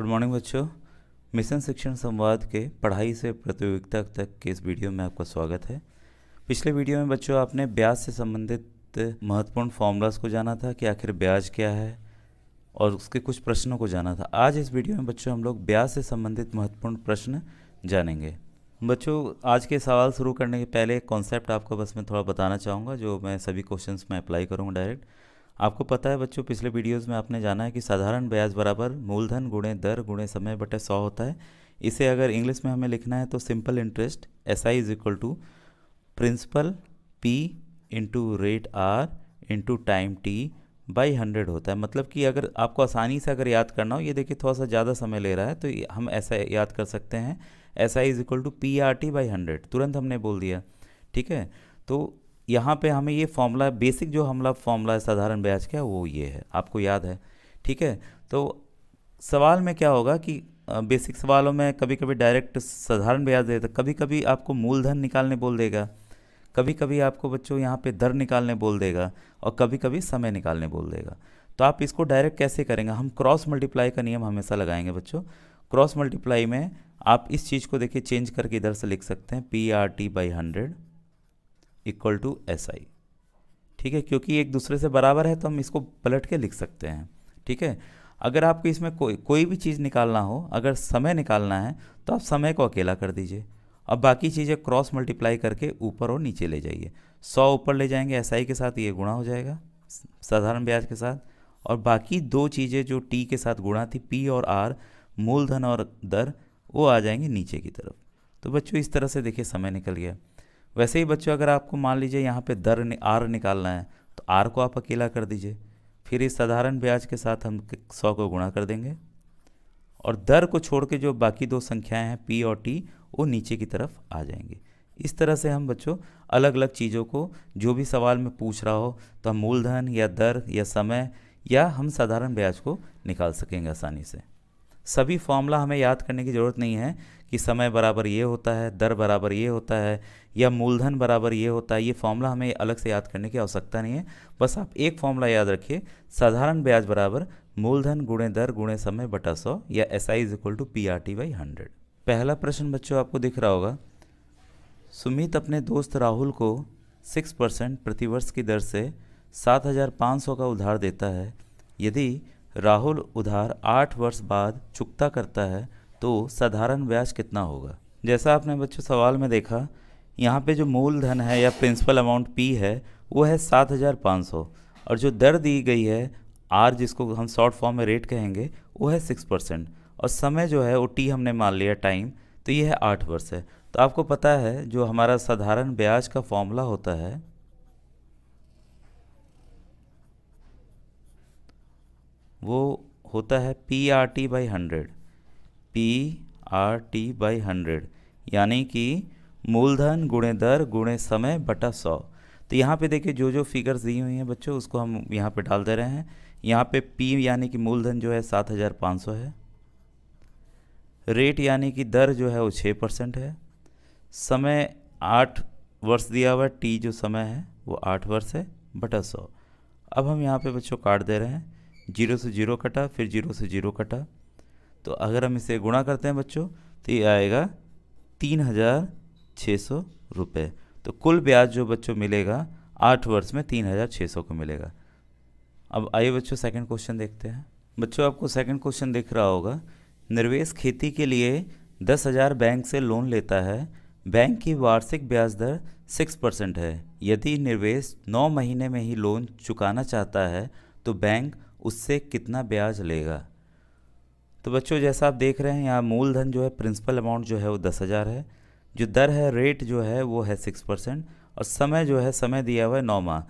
good morning बच्चों mission शिक्षण संवाद के पढ़ाई से प्रतियोगिता तक के इस वीडियो में आपका स्वागत है पिछले वीडियो में बच्चों आपने ब्याज से संबंधित महत्वपूर्ण फॉर्मूलाज को जाना था कि आखिर ब्याज क्या है और उसके कुछ प्रश्नों को जाना था आज इस वीडियो में बच्चों हम लोग ब्याज से संबंधित महत्वपूर्ण प्रश्न जानेंगे बच्चों आज के सवाल शुरू करने के पहले एक कॉन्सेप्ट आपको बस मैं थोड़ा बताना चाहूँगा जो मैं सभी क्वेश्चंस में अप्लाई करूँगा डायरेक्ट आपको पता है बच्चों पिछले वीडियोस में आपने जाना है कि साधारण ब्याज बराबर मूलधन गुणे दर गुणे समय बटे सौ होता है इसे अगर इंग्लिश में हमें लिखना है तो simple interest S I is equal to principal P into rate R into time T by hundred होता है मतलब कि अगर आपको आसानी से अगर याद करना हो ये देखिए थोड़ा सा ज़्यादा समय ले रहा है तो हम ऐसा याद कर सकते हैं S I is equal to P R T by hundred तुरंत हमने बोल दिया ठीक है तो यहाँ पे हमें ये फॉर्मूला बेसिक जो हमला फॉर्मूला है साधारण ब्याज का वो ये है आपको याद है ठीक है तो सवाल में क्या होगा कि बेसिक सवालों में कभी कभी डायरेक्ट साधारण ब्याज देता तो कभी कभी आपको मूलधन निकालने बोल देगा कभी कभी आपको बच्चों यहाँ पे दर निकालने बोल देगा और कभी कभी समय निकालने बोल देगा तो आप इसको डायरेक्ट कैसे करेंगे हम क्रॉस मल्टीप्लाई का नियम हमेशा लगाएंगे बच्चों क्रॉस मल्टीप्लाई में आप इस चीज़ को देखिए चेंज करके इधर से लिख सकते हैं P R T by hundred equal to S I ठीक है क्योंकि एक दूसरे से बराबर है तो हम इसको पलट के लिख सकते हैं ठीक है अगर आपको इसमें कोई कोई भी चीज़ निकालना हो अगर समय निकालना है तो आप समय को अकेला कर दीजिए अब बाकी चीज़ें क्रॉस मल्टीप्लाई करके ऊपर और नीचे ले जाइए सौ ऊपर ले जाएंगे एस के साथ ये गुणा हो जाएगा साधारण ब्याज के साथ और बाकी दो चीज़ें जो टी के साथ गुणा थी पी और आर मूलधन और दर वो आ जाएंगे नीचे की तरफ तो बच्चों इस तरह से देखिए समय निकल गया वैसे ही बच्चों अगर आपको मान लीजिए यहाँ पे दर नि, आर निकालना है तो आर को आप अकेला कर दीजिए फिर इस साधारण ब्याज के साथ हम सौ को गुणा कर देंगे और दर को छोड़ के जो बाकी दो संख्याएं हैं पी और टी वो नीचे की तरफ आ जाएंगे इस तरह से हम बच्चों अलग अलग चीज़ों को जो भी सवाल में पूछ रहा हो तो हम मूलधन या दर या समय या हम साधारण ब्याज को निकाल सकेंगे आसानी से सभी फॉर्मूला हमें याद करने की ज़रूरत नहीं है कि समय बराबर ये होता है दर बराबर ये होता है या मूलधन बराबर ये होता है ये फॉर्मूला हमें अलग से याद करने की आवश्यकता नहीं है बस आप एक फॉर्मूला याद रखिए साधारण ब्याज बराबर मूलधन गुणे दर गुणे समय बटा सौ या S I is equal to P R T by hundred पहला प्रश्न बच्चों आपको दिख रहा होगा सुमित अपने दोस्त राहुल को सिक्स परसेंट प्रतिवर्ष की दर से सात हज़ार पाँच सौ का उधार देता है यदि राहुल उधार आठ वर्ष बाद चुकता करता है तो साधारण ब्याज कितना होगा जैसा आपने बच्चों सवाल में देखा यहाँ पे जो मूलधन है या प्रिंसिपल अमाउंट पी है वो है सात हज़ार पाँच सौ और जो दर दी गई है आर जिसको हम शॉर्ट फॉर्म में रेट कहेंगे वो है सिक्स परसेंट और समय जो है वो टी हमने मान लिया टाइम तो ये है आठ वर्ष है तो आपको पता है जो हमारा साधारण ब्याज का फॉर्मूला होता है वो होता है P R T by hundred P R T by hundred यानी कि मूलधन गुणे दर गुणे समय बटा सौ तो यहाँ पे देखिए जो जो फिगर्स दी हुई हैं बच्चों उसको हम यहाँ पे डाल दे रहे हैं यहाँ पे पी यानी कि मूलधन जो है सात हज़ार पाँच सौ है रेट यानी कि दर जो है वो छः परसेंट है समय आठ वर्ष दिया हुआ टी जो समय है वो आठ वर्ष है बटा सौ अब हम यहाँ पे बच्चों काट दे रहे हैं जीरो से जीरो कटा फिर जीरो से जीरो कटा तो अगर हम इसे गुणा करते हैं बच्चों तो ये आएगा तीन हज़ार छः सौ रुपये तो कुल ब्याज जो बच्चों मिलेगा आठ वर्ष में तीन हज़ार छः सौ को मिलेगा अब आइए बच्चों सेकंड क्वेश्चन देखते हैं बच्चों आपको सेकंड क्वेश्चन दिख रहा होगा निर्वेश खेती के लिए दस हज़ार बैंक से लोन लेता है बैंक की वार्षिक ब्याज दर सिक्स परसेंट है यदि निर्वेश नौ महीने में ही लोन चुकाना चाहता है तो बैंक उससे कितना ब्याज लेगा तो बच्चों जैसा आप देख रहे हैं यहाँ मूलधन जो है प्रिंसिपल अमाउंट जो है वो दस हज़ार है जो दर है रेट जो है वो है सिक्स परसेंट और समय जो है समय दिया हुआ है नौ माह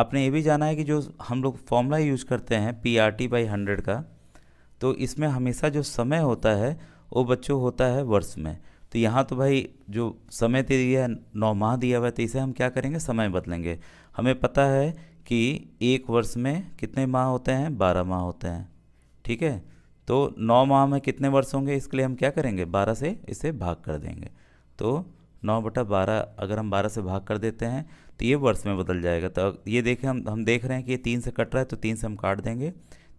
आपने ये भी जाना है कि जो हम लोग फॉर्मूला यूज़ करते हैं P R T by hundred का तो इसमें हमेशा जो समय होता है वो बच्चों होता है वर्ष में तो यहाँ तो भाई जो समय दिया है नौ माह दिया हुआ है तो इसे हम क्या करेंगे समय बदलेंगे हमें पता है कि एक वर्ष में कितने माह होते हैं बारह माह होते हैं ठीक है तो नौ माह में कितने वर्ष होंगे इसके लिए हम क्या करेंगे बारह से इसे भाग कर देंगे तो नौ बटा बारह अगर हम बारह से भाग कर देते हैं तो ये वर्ष में बदल जाएगा तो ये देखें हम हम देख रहे हैं कि ये तीन से कट रहा है तो तीन से हम काट देंगे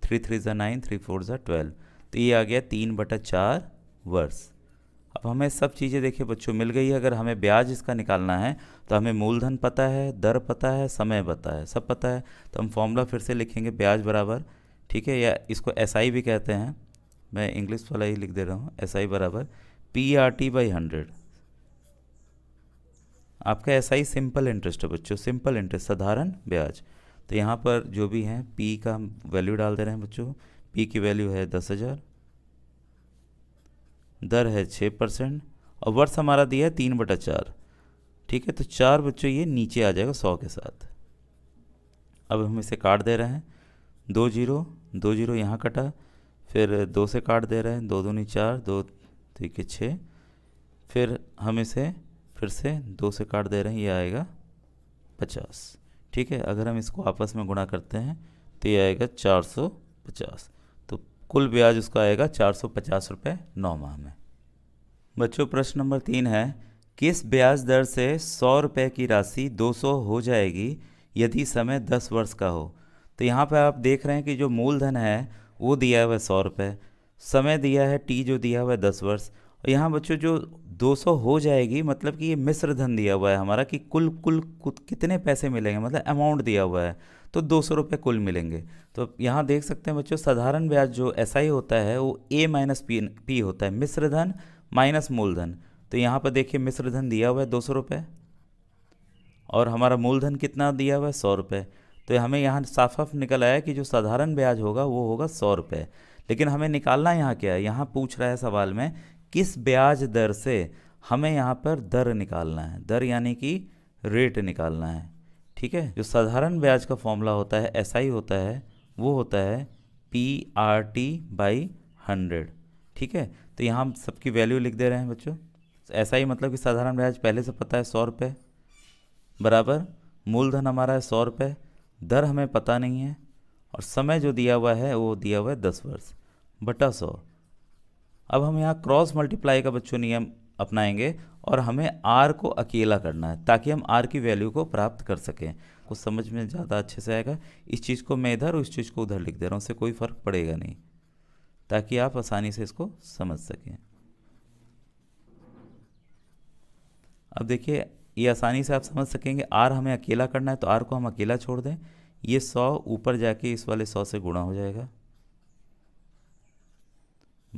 थ्री थ्री ज़ा नाइन थ्री फोर ज़ा ट्वेल्व तो ये आ गया तीन बटा चार वर्ष अब हमें सब चीज़ें देखिए बच्चों मिल गई है अगर हमें ब्याज इसका निकालना है तो हमें मूलधन पता है दर पता है समय पता है सब पता है तो हम फॉर्मूला फिर से लिखेंगे ब्याज बराबर ठीक है या इसको एस SI भी कहते हैं मैं इंग्लिश वाला ही लिख दे रहा हूँ एस SI बराबर P R T by hundred आपका एस SI सिंपल इंटरेस्ट है बच्चों सिंपल इंटरेस्ट साधारण ब्याज तो यहाँ पर जो भी हैं पी e का वैल्यू डाल दे रहे हैं बच्चों पी e की वैल्यू है दस हज़ार दर है छः परसेंट और वर्ष हमारा दिया है तीन बटा चार ठीक है तो चार बच्चों ये नीचे आ जाएगा सौ के साथ अब हम इसे काट दे रहे हैं दो जीरो दो जीरो यहाँ कटा फिर दो से काट दे रहे हैं दो दूनी चार दो ठीक है छः फिर हम इसे फिर से दो से काट दे रहे हैं ये आएगा पचास ठीक है अगर हम इसको आपस में गुणा करते हैं तो ये आएगा चार सौ पचास कुल ब्याज उसका आएगा चार सौ पचास रुपये नौ माह में बच्चों प्रश्न नंबर तीन है किस ब्याज दर से सौ रुपये की राशि दो सौ हो जाएगी यदि समय दस वर्ष का हो तो यहाँ पर आप देख रहे हैं कि जो मूलधन है वो दिया हुआ है सौ रुपये समय दिया है टी जो दिया हुआ है दस वर्ष यहाँ बच्चों जो 200 हो जाएगी मतलब कि ये मिश्र धन दिया हुआ है हमारा कि कुल कुल कितने पैसे मिलेंगे मतलब अमाउंट दिया हुआ है तो दो सौ रुपये कुल मिलेंगे तो यहाँ देख सकते हैं बच्चों साधारण ब्याज जो एस ही होता है वो ए माइनस पी पी होता है मिश्र धन माइनस मूलधन तो यहाँ पर देखिए मिश्र धन दिया हुआ है दो सौ रुपये और हमारा मूलधन कितना दिया हुआ है सौ रुपये तो हमें यहाँ साफ साफ निकल आया कि जो साधारण ब्याज होगा वो होगा सौ रुपये लेकिन हमें निकालना यहाँ क्या है यहाँ पूछ रहा है सवाल में किस ब्याज दर से हमें यहाँ पर दर निकालना है दर यानी कि रेट निकालना है ठीक है जो साधारण ब्याज का फॉर्मूला होता है एस SI होता है वो होता है P R T by hundred ठीक है तो यहाँ हम सबकी वैल्यू लिख दे रहे हैं बच्चों ऐसा ही मतलब कि साधारण ब्याज पहले से पता है सौ रुपये बराबर मूलधन हमारा है सौ रुपये दर हमें पता नहीं है और समय जो दिया हुआ है वो दिया हुआ है दस वर्ष बटा सौ अब हम यहाँ क्रॉस मल्टीप्लाई का बच्चों नियम अपनाएंगे और हमें आर को अकेला करना है ताकि हम आर की वैल्यू को प्राप्त कर सकें कुछ समझ में ज़्यादा अच्छे से आएगा इस चीज़ को मैं इधर और इस चीज़ को उधर लिख दे रहा हूँ उससे कोई फ़र्क पड़ेगा नहीं ताकि आप आसानी से इसको समझ सकें अब देखिए ये आसानी से आप समझ सकेंगे आर हमें अकेला करना है तो आर को हम अकेला छोड़ दें ये सौ ऊपर जाके इस वाले सौ से गुणा हो जाएगा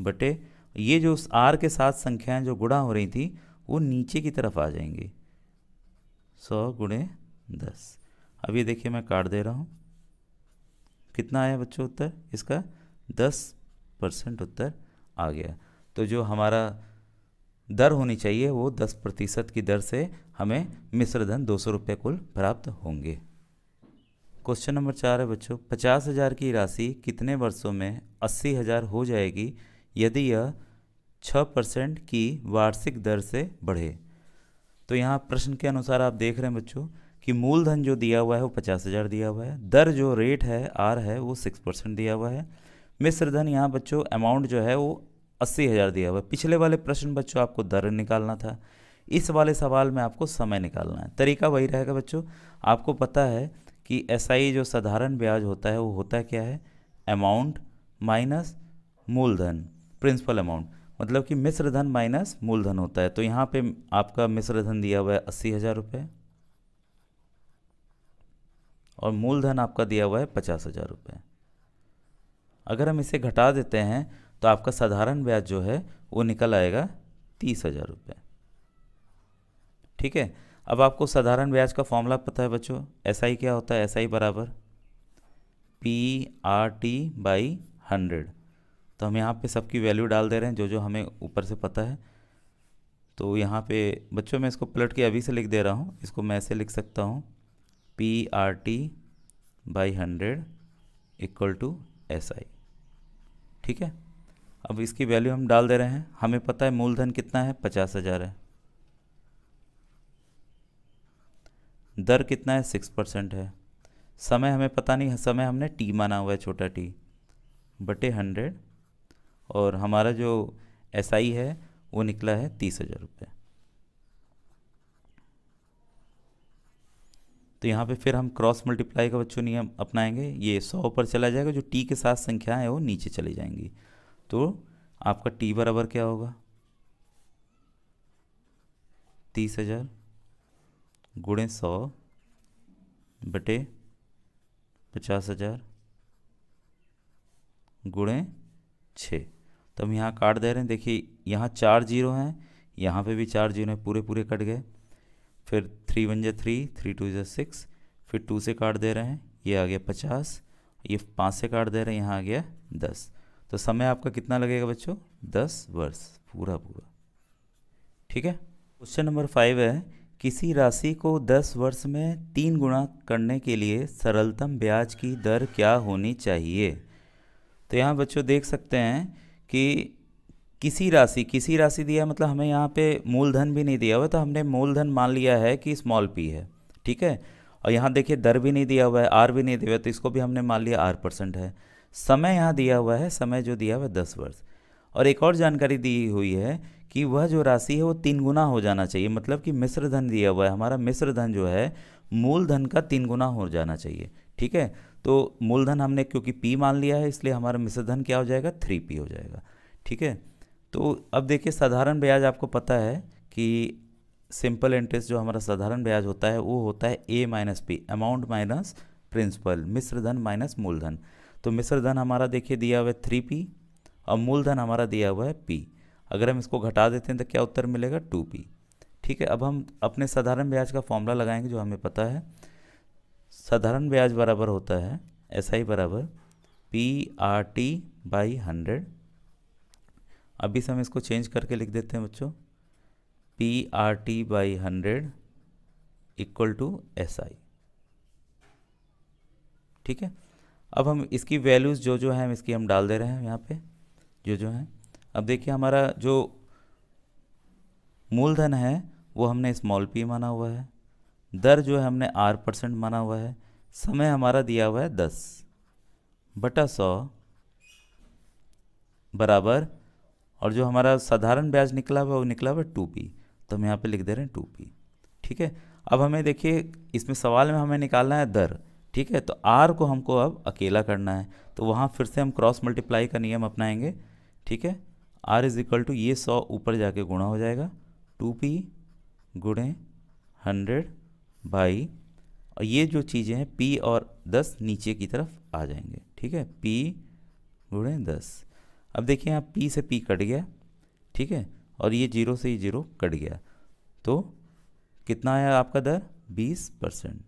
बटे ये जो उस आर के साथ संख्याएं जो गुणा हो रही थी वो नीचे की तरफ आ जाएंगी सौ गुणे दस अब ये देखिए मैं काट दे रहा हूँ कितना आया बच्चों उत्तर इसका दस परसेंट उत्तर आ गया तो जो हमारा दर होनी चाहिए वो दस प्रतिशत की दर से हमें धन दो सौ रुपये कुल प्राप्त होंगे क्वेश्चन नंबर चार है बच्चों पचास हज़ार की राशि कितने वर्षों में अस्सी हज़ार हो जाएगी यदि यह छः परसेंट की वार्षिक दर से बढ़े तो यहाँ प्रश्न के अनुसार आप देख रहे हैं बच्चों कि मूलधन जो दिया हुआ है वो पचास हज़ार दिया हुआ है दर जो रेट है आर है वो सिक्स परसेंट दिया हुआ है मिश्र धन यहाँ बच्चों अमाउंट जो है वो अस्सी हज़ार दिया हुआ है पिछले वाले प्रश्न बच्चों आपको दर निकालना था इस वाले सवाल में आपको समय निकालना है तरीका वही रहेगा बच्चों आपको पता है कि एस जो साधारण ब्याज होता है वो होता क्या है अमाउंट माइनस मूलधन प्रिंसिपल अमाउंट मतलब कि मिश्र धन माइनस मूलधन होता है तो यहाँ पे आपका मिश्र धन दिया हुआ है अस्सी हज़ार रुपये और मूलधन आपका दिया हुआ है पचास हज़ार रुपये अगर हम इसे घटा देते हैं तो आपका साधारण ब्याज जो है वो निकल आएगा तीस हज़ार रुपये ठीक है अब आपको साधारण ब्याज का फॉर्मूला पता है बच्चों एस क्या होता है एस बराबर P R T by hundred तो हम यहाँ पे सबकी वैल्यू डाल दे रहे हैं जो जो हमें ऊपर से पता है तो यहाँ पे बच्चों मैं इसको पलट के अभी से लिख दे रहा हूँ इसको मैं ऐसे लिख सकता हूँ P R T by hundred equal to S I ठीक है अब इसकी वैल्यू हम डाल दे रहे हैं हमें पता है मूलधन कितना है पचास हज़ार है दर कितना है सिक्स परसेंट है समय हमें पता नहीं समय हमने टी माना हुआ है छोटा टी बटे हंड्रेड और हमारा जो एस SI है वो निकला है तीस हज़ार रुपये तो यहाँ पे फिर हम क्रॉस मल्टीप्लाई का बच्चों नियम अपनाएंगे ये सौ पर चला जाएगा जो टी के साथ संख्याएं हैं वो नीचे चली जाएंगी तो आपका टी बराबर क्या होगा तीस हज़ार गुणे सौ बटे पचास हज़ार गुणे छः तो हम यहाँ काट दे रहे हैं देखिए यहाँ चार जीरो हैं यहाँ पे भी चार जीरो हैं पूरे पूरे कट गए फिर थ्री वन जो थ्री थ्री टू जो सिक्स फिर टू से काट दे रहे हैं ये आ गया पचास ये पाँच से काट दे रहे हैं यहाँ आ गया दस तो समय आपका कितना लगेगा बच्चों दस वर्ष पूरा पूरा ठीक है क्वेश्चन नंबर फाइव है किसी राशि को दस वर्ष में तीन गुणा करने के लिए सरलतम ब्याज की दर क्या होनी चाहिए तो यहाँ बच्चों देख सकते हैं कि किसी राशि किसी राशि दिया मतलब हमें यहाँ पे मूलधन भी नहीं दिया हुआ तो हमने मूलधन मान लिया है कि स्मॉल पी है ठीक है और यहाँ देखिए दर भी नहीं दिया हुआ है आर भी नहीं दिया हुआ तो इसको भी हमने मान लिया आर परसेंट है समय यहाँ दिया हुआ है समय जो दिया हुआ है दस वर्ष और एक और जानकारी दी हुई है कि वह जो राशि है वो तीन गुना हो जाना चाहिए मतलब कि मिश्र धन दिया हुआ है हमारा मिश्र धन जो है मूलधन का तीन गुना हो जाना चाहिए ठीक है तो मूलधन हमने क्योंकि पी मान लिया है इसलिए हमारा मिश्रधन क्या हो जाएगा थ्री पी हो जाएगा ठीक है तो अब देखिए साधारण ब्याज आपको पता है कि सिंपल इंटरेस्ट जो हमारा साधारण ब्याज होता है वो होता है A minus P amount minus principal मिश्रधन माइनस मूलधन तो मिश्रधन हमारा देखिए दिया हुआ है थ्री पी और मूलधन हमारा दिया हुआ है पी अगर हम इसको घटा देते हैं तो क्या उत्तर मिलेगा टू पी ठीक है अब हम अपने साधारण ब्याज का फॉर्मूला लगाएंगे जो हमें पता है साधारण ब्याज बराबर होता है एस आई बराबर P R T by hundred अभी से हम इसको चेंज करके लिख देते हैं बच्चों P R T by hundred equal to S I ठीक है अब हम इसकी वैल्यूज़ जो जो हैं इसकी हम डाल दे रहे हैं यहाँ पे जो जो हैं अब देखिए हमारा जो मूलधन है वो हमने स्मॉल पी माना हुआ है दर जो है हमने आर परसेंट माना हुआ है समय हमारा दिया हुआ है दस बटा सौ बराबर और जो हमारा साधारण ब्याज निकला हुआ वो निकला हुआ टू पी तो हम यहाँ पे लिख दे रहे हैं टू पी ठीक है अब हमें देखिए इसमें सवाल में हमें निकालना है दर ठीक है तो आर को हमको अब अकेला करना है तो वहाँ फिर से हम क्रॉस मल्टीप्लाई का नियम अपनाएंगे ठीक है आर इज इक्वल टू ये सौ ऊपर जाके गुणा हो जाएगा टू पी गुणे हंड्रेड बाई और ये जो चीज़ें हैं पी और दस नीचे की तरफ आ जाएंगे ठीक है पी गुड़े दस अब देखिए यहाँ पी से पी कट गया ठीक है और ये जीरो से ये जीरो कट गया तो कितना आया आपका दर बीस परसेंट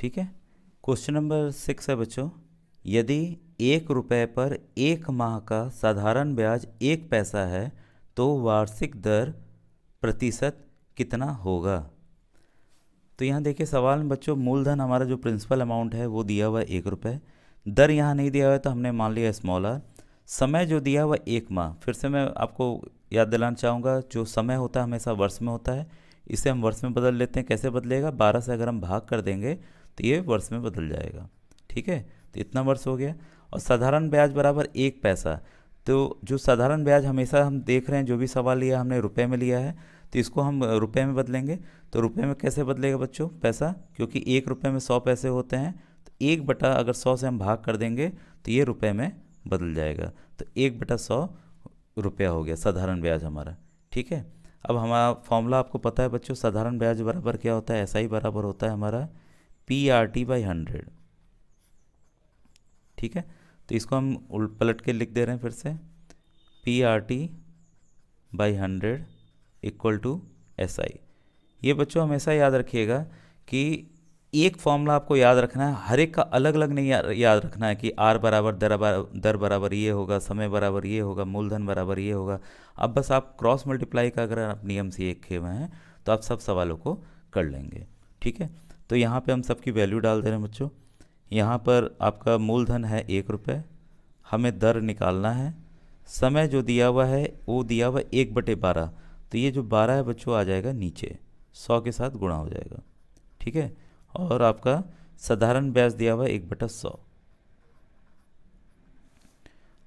ठीक है क्वेश्चन नंबर सिक्स है बच्चों यदि एक रुपये पर एक माह का साधारण ब्याज एक पैसा है तो वार्षिक दर प्रतिशत कितना होगा तो यहाँ देखिए सवाल में बच्चों मूलधन हमारा जो प्रिंसिपल अमाउंट है वो दिया हुआ है एक रुपये दर यहाँ नहीं दिया हुआ है तो हमने मान लिया स्मॉल आर समय जो दिया हुआ एक माह फिर से मैं आपको याद दिलाना चाहूँगा जो समय होता है हमेशा वर्ष में होता है इसे हम वर्ष में बदल लेते हैं कैसे बदलेगा बारह से अगर हम भाग कर देंगे तो ये वर्ष में बदल जाएगा ठीक है तो इतना वर्ष हो गया और साधारण ब्याज बराबर एक पैसा तो जो साधारण ब्याज हमेशा हम देख रहे हैं जो भी सवाल लिया हमने रुपये में लिया है तो इसको हम रुपए में बदलेंगे तो रुपए में कैसे बदलेगा बच्चों पैसा क्योंकि एक रुपये में सौ पैसे होते हैं तो एक बटा अगर सौ से हम भाग कर देंगे तो ये रुपये में बदल जाएगा तो एक बटा सौ रुपया हो गया साधारण ब्याज हमारा ठीक है अब हमारा फॉर्मूला आपको पता है बच्चों साधारण ब्याज बराबर क्या होता है ऐसा ही बराबर होता है हमारा P R T by hundred ठीक है तो इसको हम पलट के लिख दे रहे हैं फिर से P R T by hundred equal to S I ये बच्चों हमेशा याद रखिएगा कि एक फॉर्मूला आपको याद रखना है हर एक का अलग अलग नहीं याद रखना है कि आर बराबर दर दर बराबर ये होगा समय बराबर ये होगा मूलधन बराबर ये होगा अब बस आप क्रॉस मल्टीप्लाई का अगर आप नियम से एक खे हुए हैं तो आप सब सवालों को कर लेंगे ठीक है तो यहाँ पे हम सबकी वैल्यू डाल दे रहे हैं बच्चों यहाँ पर आपका मूलधन है एक रुपये हमें दर निकालना है समय जो दिया हुआ है वो दिया हुआ एक बटे बारह तो ये जो बारह है बच्चों आ जाएगा नीचे सौ के साथ गुणा हो जाएगा ठीक है और आपका साधारण ब्याज दिया हुआ है एक बटा सौ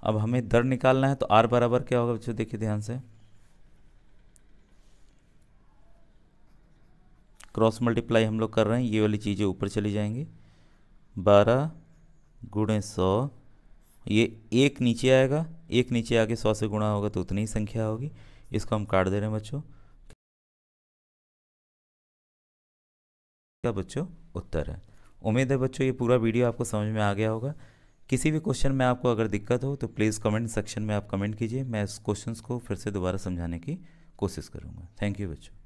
अब हमें दर निकालना है तो आर बराबर क्या होगा बच्चों देखिए ध्यान से क्रॉस मल्टीप्लाई हम लोग कर रहे हैं ये वाली चीज़ें ऊपर चली जाएंगी बारह गुणे सौ ये एक नीचे आएगा एक नीचे आके सौ से गुणा होगा तो उतनी ही संख्या होगी इसको हम काट दे रहे हैं बच्चों का बच्चों उत्तर है उम्मीद है बच्चों ये पूरा वीडियो आपको समझ में आ गया होगा किसी भी क्वेश्चन में आपको अगर दिक्कत हो तो प्लीज़ कमेंट सेक्शन में आप कमेंट कीजिए मैं इस क्वेश्चन को फिर से दोबारा समझाने की कोशिश करूँगा थैंक यू बच्चों